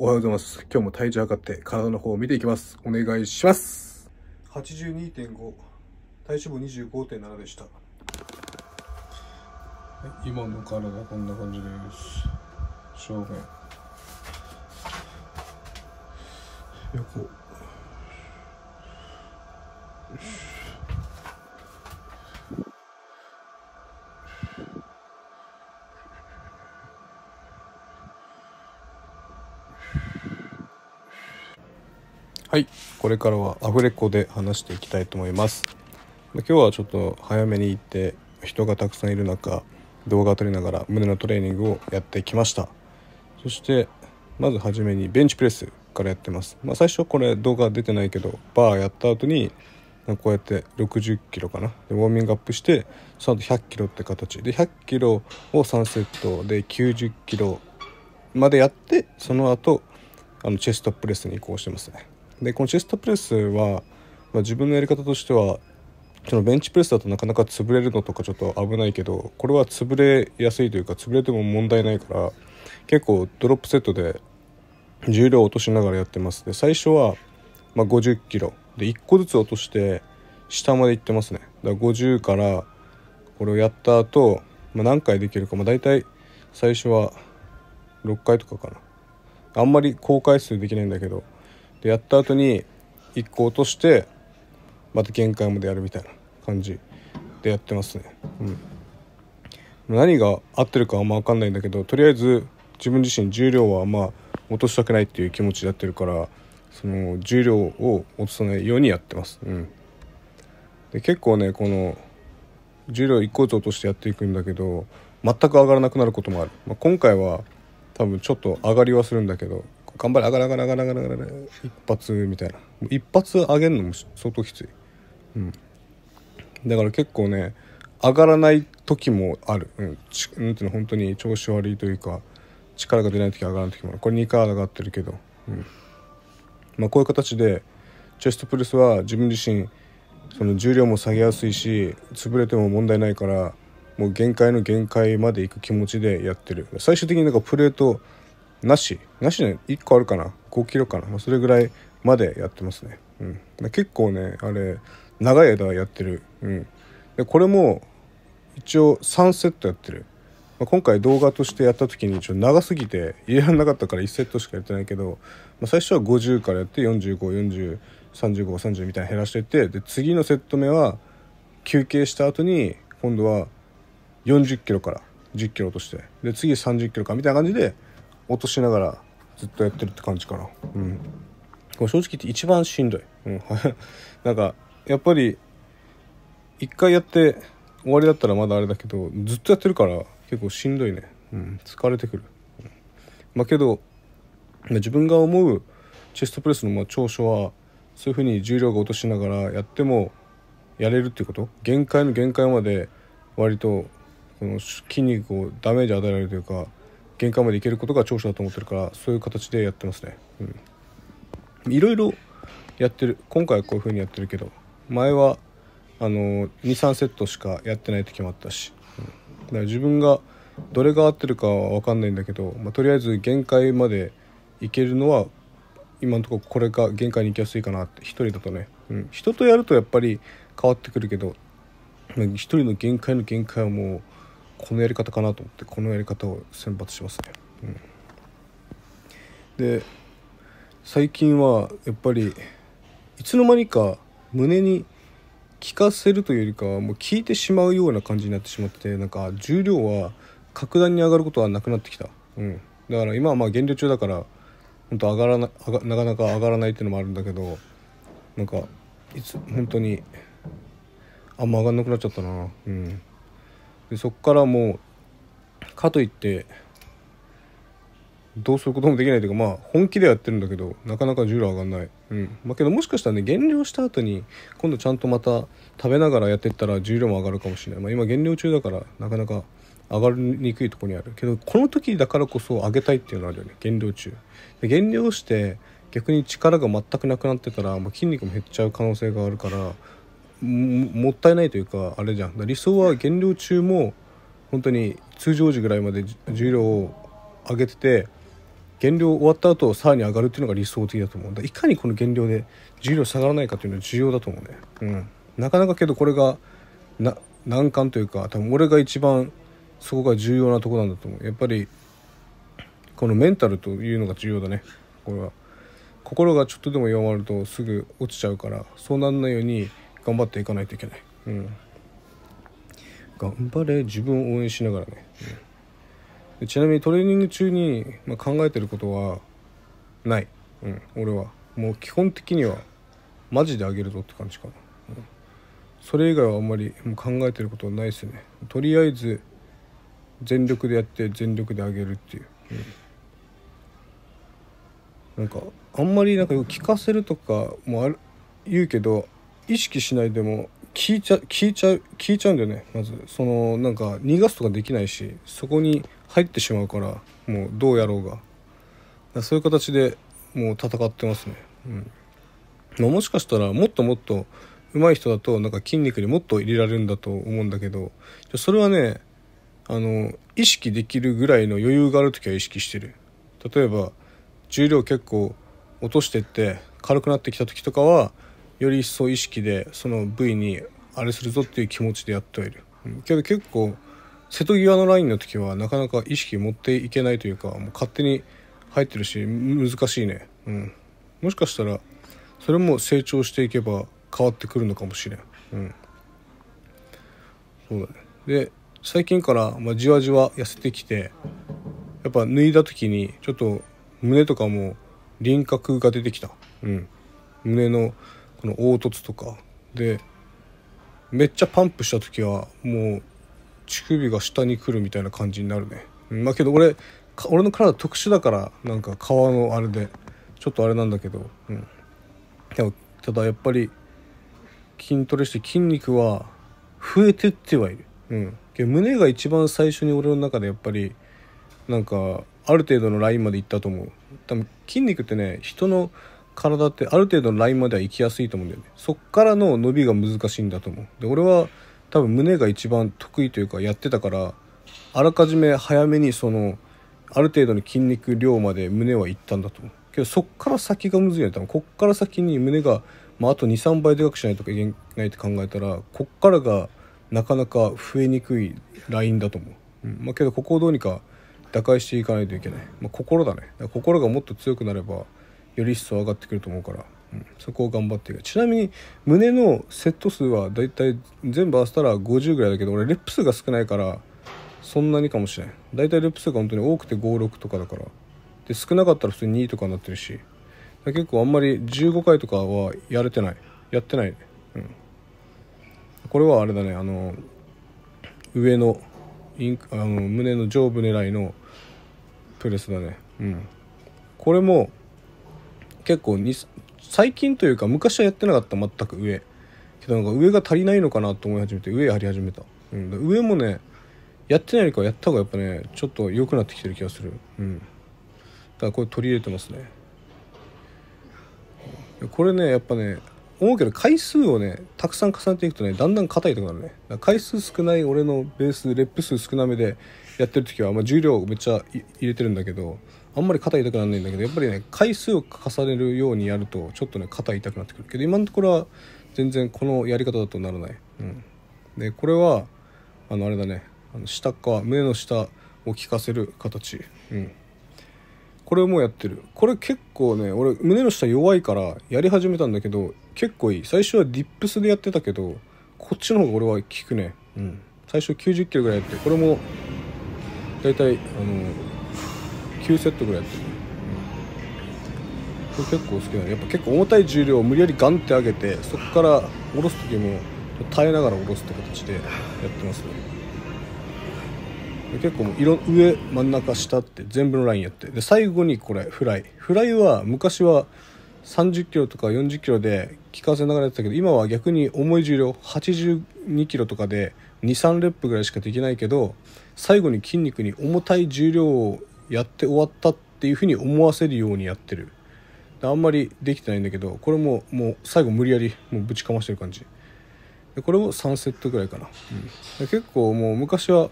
おはようございます。今日も体重測って体の方を見ていきます。お願いします。82.5、体脂肪25.7でした。今の体はこんな感じです。正面。横。よし。はいこれからはアフレコで話していきたいと思います今日はちょっと早めに行って人がたくさんいる中動画を撮りながら胸のトレーニングをやってきましたそしてまず初めにベンチプレスからやってます、まあ、最初これ動画出てないけどバーやった後にこうやって60キロかなでウォーミングアップしてその後100キロって形で100キロを3セットで90キロまでやってその後あのチェストプレスに移行してますねでこのチェストプレスは、まあ、自分のやり方としてはそのベンチプレスだとなかなか潰れるのとかちょっと危ないけどこれは潰れやすいというか潰れても問題ないから結構ドロップセットで重量を落としながらやってますで最初は、まあ、50キロで1個ずつ落として下まで行ってますねだから50からこれをやった後、まあ何回できるか、まあ、大体最初は6回とかかなあんまり高回数できないんだけどでやった後に1個落としてまた限界までやるみたいな感じでやってますね、うん、何が合ってるかあんま分かんないんだけどとりあえず自分自身重量はまあ落としたくないっていう気持ちでやってるからその重量を落とさないようにやってます、うん、で結構ねこの重量1個ずつ落としてやっていくんだけど全く上がらなくなることもある、まあ、今回は多分ちょっと上がりはするんだけど頑張れ上がれ上がれ上がれ上がれ一発みたいな一発上げるのも相当きつい、うん、だから結構ね上がらない時もある、うん、ちなんていうの本当に調子悪いというか力が出ない時上がらない時もあるこれ2回上がってるけど、うんまあ、こういう形でチェストプレスは自分自身その重量も下げやすいし潰れても問題ないからもう限界の限界まで行く気持ちでやってる最終的になんかプレートなしなしね1個あるかな5キロかな、まあ、それぐらいまでやってますね、うん結構ねあれ長い間やってる、うん、でこれも一応3セットやってる、まあ、今回動画としてやった時にちょ長すぎて入れられなかったから1セットしかやってないけど、まあ、最初は50からやって45403530みたいに減らしてってで次のセット目は休憩した後に今度は40キロから10キロとしてで次30キロかみたいな感じで落としながらずっとやってるって感じかなうん正直言って一番しんどい、うん、なんかやっぱり一回やって終わりだったらまだあれだけどずっとやってるから結構しんどいね、うん、疲れてくる、うん、まあけど自分が思うチェストプレスのまあ長所はそういうふうに重量が落としながらやってもやれるっていうこと限界の限界まで割とこの筋肉をダメージ与えられるというか限界まで行けることが長所だと思ってるからそういう形でやってますねうんいろいろやってる今回はこういう風にやってるけど前はあの23セットしかやってない時もあったし、うん、だから自分がどれが合ってるかは分かんないんだけど、まあ、とりあえず限界までいけるのは今のところこれが限界に行きやすいかなって1人だとね、うん、人とやるとやっぱり変わってくるけど1人の限界の限界はもうこのやり方かなと思ってこのやり方を選抜しますね。うん、で最近はやっぱりいつの間にか胸に聞かせるというよりかはもう聞いてしまうような感じになってしまっててなんか重量は格段に上がることはなくなってきた、うん、だから今はまあ減量中だから本当上がらな上がなかなか上がらないっていうのもあるんだけどなんかいつ本当にあんま上がんなくなっちゃったなうん。でそっからもうかといってどうすることもできないというかまあ本気でやってるんだけどなかなか重量上がんない、うんまあ、けどもしかしたらね減量した後に今度ちゃんとまた食べながらやってったら重量も上がるかもしれない、まあ、今減量中だからなかなか上がりにくいとこにあるけどこの時だからこそ上げたいっていうのあるよね減量中で減量して逆に力が全くなくなってたら、まあ、筋肉も減っちゃう可能性があるからもったいないというかあれじゃん理想は減量中も本当に通常時ぐらいまで重量を上げてて減量終わった後さらに上がるっていうのが理想的だと思うだいかにこの減量で重量下がらないかというのは重要だと思うね、うん、なかなかけどこれが難関というか多分俺が一番そこが重要なとこなんだと思うやっぱりこのメンタルというのが重要だねこれは心がちょっとでも弱まるとすぐ落ちちゃうからそうならないように頑張っていかないといけない、うん、頑張れ自分を応援しながらね、うん、ちなみにトレーニング中に、まあ、考えてることはない、うん、俺はもう基本的にはマジであげるぞって感じかな、うん、それ以外はあんまりもう考えてることはないですねとりあえず全力でやって全力であげるっていう、うん、なんかあんまりなんか聞かせるとかもある言うけど意識しないでも聞いちゃ聞いちゃう聞いちゃうんだよねまずそのなんか逃がすとかできないしそこに入ってしまうからもうどうやろうがそういう形でもう戦ってますね、うんまあ、もしかしたらもっともっと上手い人だとなんか筋肉にもっと入れられるんだと思うんだけどそれはねあの意識できるぐらいの余裕がある時は意識してる例えば重量結構落としてって軽くなってきた時とかはより一層意識でその部位にあれするぞっていう気持ちでやってはいる、うん、けど結構瀬戸際のラインの時はなかなか意識持っていけないというかもう勝手に入ってるし難しいね、うん、もしかしたらそれも成長していけば変わってくるのかもしれん、うん、そうだねで最近から、まあ、じわじわ痩せてきてやっぱ脱いだ時にちょっと胸とかも輪郭が出てきた、うん、胸のこの凹凸とかでめっちゃパンプした時はもう乳首が下に来るみたいな感じになるねまあけど俺俺の体特殊だからなんか皮のあれでちょっとあれなんだけど、うん、でもただやっぱり筋トレして筋肉は増えてってはいる、うん、胸が一番最初に俺の中でやっぱりなんかある程度のラインまでいったと思う多分筋肉ってね人の体ってある程度のラインまでは行きやすいと思うんだよねそっからの伸びが難しいんだと思うで俺は多分胸が一番得意というかやってたからあらかじめ早めにそのある程度の筋肉量まで胸はいったんだと思うけどそっから先がむずいよね多分こっから先に胸が、まあ、あと23倍でかくしないといけないって考えたらこっからがなかなか増えにくいラインだと思う、うんまあ、けどここをどうにか打開していかないといけない、まあ、心だね心がもっと強くなればより一層上がってくると思うから、うん、そこを頑張っていくちなみに胸のセット数はだいたい全部合わせたら50ぐらいだけど俺レップ数が少ないからそんなにかもしれなだいたいレップ数が本当に多くて56とかだからで少なかったら普通に2とかになってるし結構あんまり15回とかはやれてないやってないうん、これはあれだねあの上のインあの胸の上部狙いのプレスだねうんこれも結構に最近というか昔はやってなかった全く上けどなんか上が足りないのかなと思い始めて上やり始めた、うん、上もねやってないよりかはやった方がやっぱねちょっと良くなってきてる気がするうんだからこれ取り入れてますねこれねやっぱね思うけど回数をねたくさん重ねていくとねだんだん硬いとこなるね回数少ない俺のベースレップ数少なめでやってる時は、まあ、重量めっちゃ入れてるんだけどあんまり肩痛くならないんだけどやっぱりね回数を重ねるようにやるとちょっとね肩痛くなってくるけど今のところは全然このやり方だとならない、うん、でこれはあのあれだねあの下か胸の下を効かせる形、うん、これもやってるこれ結構ね俺胸の下弱いからやり始めたんだけど結構いい最初はディップスでやってたけどこっちの方が俺は効くね、うん、最初90キロぐらいやってこれも大体あの九セットぐらいやってる、うん、これ結構好きなのやっぱ結構重たい重量を無理やりガンって上げてそこから下ろす時も耐えながら下ろすって形でやってますね結構もう色上真ん中下って全部のラインやってで最後にこれフライフライは昔は30キロとか40キロで効かせながらやってたけど今は逆に重い重量82キロとかで23レップぐらいしかできないけど最後に筋肉に重たい重量をやって終わったっていうふうに思わせるようにやってるあんまりできてないんだけどこれももう最後無理やりもうぶちかましてる感じでこれを3セットぐらいかな、うん、結構もう昔は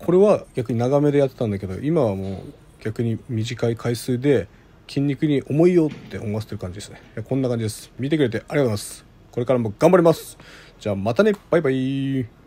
これは逆に長めでやってたんだけど今はもう逆に短い回数で筋肉に重いよって思わせてる感じですねこんな感じです見てくれてありがとうございますこれからも頑張りますじゃあまたねバイバイ